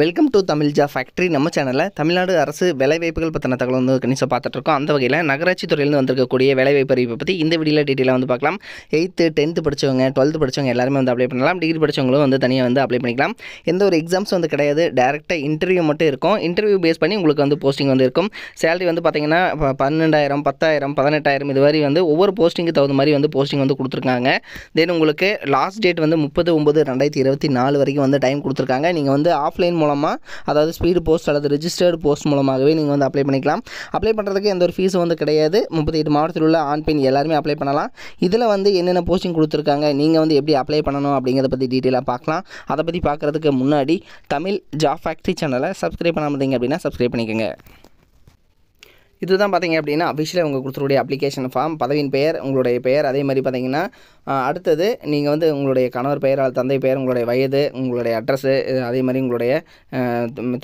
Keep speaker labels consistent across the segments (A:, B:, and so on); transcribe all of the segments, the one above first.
A: welcome to Tamil job factory நம்ம சேனலில் தமிழ்நாடு அரசு வேலைவாய்ப்புகள் பற்றின தகவல் வந்து கணிசம் பார்த்துட்ருக்கோம் அந்த வகையில் நகராட்சி துறையிலேருந்து வந்திருக்கக்கூடிய வேலைவாய்ப்பு அறிவிப்பை பற்றி இந்த வீடியோவில் டீட்டெயிலாக வந்து பார்க்கலாம் எயித்து டென்த்து படித்தவங்க டுவெல்த்து படித்தவங்க எல்லாருமே வந்து அப்ளை பண்ணலாம் டிகிரி படித்தவங்களும் வந்து தனியாக வந்து அப்ளை பண்ணிக்கலாம் எந்த ஒரு எக்ஸாம்ஸ் வந்து கிடையாது டேரெக்டாக இன்டர்வியூ மட்டும் இருக்கும் இன்டர்வியூ பேஸ் பண்ணி உங்களுக்கு வந்து போஸ்டிங் வந்து இருக்கும் சேலரி வந்து பார்த்திங்கன்னா பன்னெண்டாயிரம் பத்தாயிரம் பதினெட்டாயிரம் இது மாதிரி வந்து ஒவ்வொரு போஸ்டிங்கு தகுந்த மாதிரி வந்து போஸ்டிங் வந்து கொடுத்துருக்காங்க தென் உங்களுக்கு லாஸ்ட் டேட் வந்து முப்பது ஒம்பது ரெண்டாயிரத்தி இருபத்தி நாலு வரைக்கும் வந்து டைம் கொடுத்துருக்காங்க நீங்கள் வந்து ஆஃப்லைன் மூலமாக அதாவது ஸ்பீடு போஸ்ட் அல்லது ரிஜிஸ்டர்டு போஸ்ட் மூலமாகவே நீங்கள் வந்து அப்ளை பண்ணிக்கலாம் அப்ளை பண்ணுறதுக்கு எந்த ஒரு ஃபீஸும் வந்து கிடையாது முப்பத்தி எட்டு மாவட்டத்தில் உள்ள ஆண் பெண் எல்லாருமே அப்ளை பண்ணலாம் இதில் வந்து என்னென்ன போஸ்டிங் கொடுத்துருக்காங்க நீங்கள் வந்து எப்படி அப்ளை பண்ணணும் அப்படிங்கிறத பற்றி டீட்டெயிலாக பார்க்கலாம் அதை பற்றி பார்க்குறதுக்கு முன்னாடி தமிழ் ஜாப் ஃபேக்ட்ரி சேனலை சப்ஸ்கிரைப் பண்ணாமல் இருந்தீங்க அப்படின்னா சப்ஸ்கிரைப் பண்ணிக்கோங்க இதுதான் பார்த்தீங்க அப்படின்னா அஃபிஷியலாக உங்கள் கொடுத்துருடைய அப்ளிகேஷன் ஃபார்ம் பதவியின் பெயர் உங்களுடைய பெயர் அதே மாதிரி பார்த்தீங்கன்னா அடுத்தது நீங்கள் வந்து உங்களுடைய கணவர் பெயர் அல்லது தந்தை பெயர் உங்களுடைய வயது உங்களுடைய அட்ரஸ்ஸு அதே மாதிரி உங்களுடைய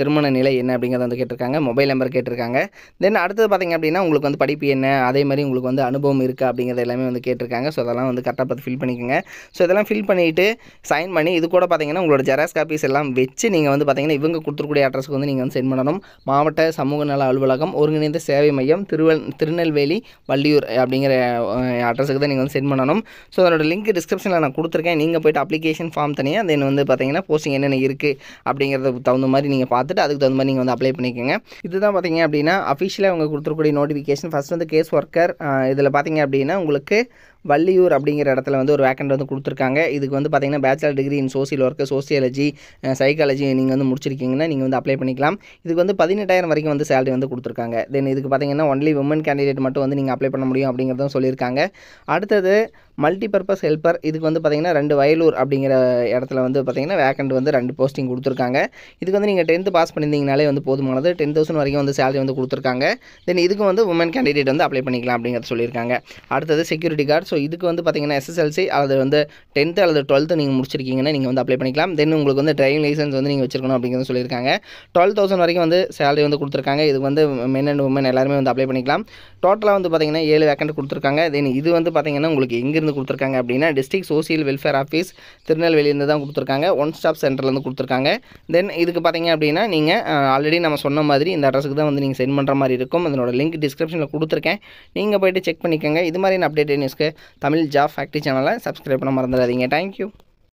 A: திருமண நிலை என்ன அப்படிங்கிறத வந்து கேட்டிருக்காங்க மொபைல் நம்பர் கேட்டிருக்காங்க தென் அடுத்தது பார்த்திங்க அப்படின்னா உங்களுக்கு வந்து படிப்பு என்ன அதே மாதிரி உங்களுக்கு வந்து அனுபவம் இருக்கா அப்படிங்கிறது எல்லாமே வந்து கேட்டிருக்காங்க ஸோ அதெல்லாம் வந்து கரெக்டாக பார்த்து ஃபில் பண்ணிக்கோங்க ஸோ இதெல்லாம் ஃபில் பண்ணிவிட்டு சைன் பண்ணி இது கூட பார்த்தீங்கன்னா உங்களோட ஜெராக்ஸ் காப்பீஸ் எல்லாம் வச்சு நீங்கள் வந்து பார்த்தீங்கன்னா இவங்க கொடுத்துருக்கூடிய அட்ரஸ்க்கு வந்து நீங்கள் வந்து சென்ட் பண்ணணும் மாவட்ட சமூக நல அலுவலகம் ஒருங்கிணைந்த சேவை சேவை மையம் திருவல் திருநெல்வேலி வள்ளியூர் அப்படிங்கிற அட்ரஸுக்கு தான் நீங்கள் வந்து சென்ட் பண்ணணும் ஸோ அதனோட லிங்க் டிஸ்கிரிப்ஷனில் நான் கொடுத்துருக்கேன் நீங்கள் போய்ட்டு அப்ளிகேஷன் ஃபார்ம் தனியாக தென் வந்து பார்த்தீங்கன்னா போஸ்டிங் என்னென்ன இருக்குது அப்படிங்கிறதுக்கு தகுந்த மாதிரி நீங்கள் பார்த்துட்டு அதுக்கு தகுந்த மாதிரி நீங்கள் வந்து அப்ளை பண்ணிக்கோங்க இதுதான் பார்த்தீங்க அப்படின்னா அஃபிஷியலாக அவங்க கொடுத்துருக்கூடிய நோட்டிஃபிகேஷன் ஃபஸ்ட் வந்து கேஸ் ஒர்க்கர் இதில் பார்த்தீங்க அப்படின்னா உங்களுக்கு வள்ளியூர் அப்படிங்கிற இடத்துல வந்து ஒரு வேக்கண்ட் வந்து கொடுத்துருக்காங்க இதுக்கு வந்து பார்த்திங்கன்னா bachelor degree in social work sociology psychology நீங்கள் வந்து முடிச்சிருக்கீங்கன்னா நீங்கள் வந்து அப்ளை பண்ணிக்கலாம் இதுக்கு வந்து பதினெட்டாயிரம் வரைக்கும் வந்து சேலரி வந்து கொடுத்துருக்காங்க தென் இதுக்கு பார்த்திங்கன்னா ஒன்லி உமன் கேண்டிடேட் மட்டும் வந்து நீங்கள் அப்ளை பண்ண முடியும் அப்படிங்கிறதும் சொல்லியிருக்காங்க அடுத்தது மல்டி பர்பஸ் ஹெல்ப்பர் இதுக்கு வந்து பார்த்திங்கன்னா ரெண்டு வயலூர் அப்படிங்கிற இடத்துல வந்து பார்த்திங்கன்னா வேக்கண்ட் வந்து ரெண்டு போஸ்டிங் கொடுத்துருக்காங்க இதுக்கு வந்து நீங்கள் டென்த்து பாஸ் பண்ணியிருந்தீங்கனாலே வந்து போதுமானது டென் தௌசண்ட் வரைக்கும் வந்து சேலரி வந்து கொடுத்துருக்காங்க தென் இதுக்கு வந்து உமன் கேண்டிடேட் வந்து அப்ளை பண்ணிக்கலாம் அப்படிங்கிறத சொல்லியிருக்காங்க அடுத்தது செக்யூரிட்டி கார்டு ஸோ இதுக்கு வந்து பார்த்தீங்கன்னா எஸ்எஸ்எல்சி அல்லது வந்து டென்த்து அல்லது டுவெல்த்து நீங்கள் முடிச்சிருக்கீங்கன்னா நீங்கள் வந்து அப்ளை பண்ணிக்கலாம் தென் உங்களுக்கு வந்து டிரைவிங் லைசன்ஸ் வந்து நீங்கள் வச்சிருக்கணும் அப்படிங்கிறது சொல்லியிருக்காங்க டுவெல் தௌசண்ட் வரைக்கும் வந்து சேலரி வந்து கொடுத்துருக்காங்க இது வந்து மென் அண்ட் உமன் எல்லாருமே வந்து அப்ளை பண்ணிக்கலாம் டோட்டலாக வந்து பார்த்தீங்கன்னா ஏழு வேக்கண்ட் கொடுத்துருக்காங்க தென் இது வந்து பார்த்தீங்கன்னா உங்களுக்கு எங்கேருந்து கொடுத்துருக்காங்க அப்படின்னா டிஸ்ட்ரிக்ட் சோசியல் வெல்ஃபேர் ஆஃபீஸ் திருநெல்வேலியிலேருந்து தான் கொடுத்துருக்காங்க ஒன் ஸ்டாப் சென்டர்லேருந்து கொடுத்துருக்காங்க தென் இதுக்கு பார்த்தீங்க அப்படின்னா நீங்கள் ஆல்ரெடி நம்ம சொன்ன மாதிரி இந்த அட்ரஸுக்கு தான் வந்து நீங்கள் சென்ட் பண்ணுற மாதிரி இருக்கும் அதனோட லிங்க் டிஸ்கிரிப்ஷனில் கொடுத்துருக்கேன் நீங்கள் போய்ட்டு செக் பண்ணிக்கோங்க இது மாதிரியான அப்டேட் நியூஸ்க்கு தமிழ் ஜாப் ஃபேக்ட்ரி சேனலை சப்ஸ்கிரைப் பண்ண மறந்துடாதீங்க தேங்க்யூ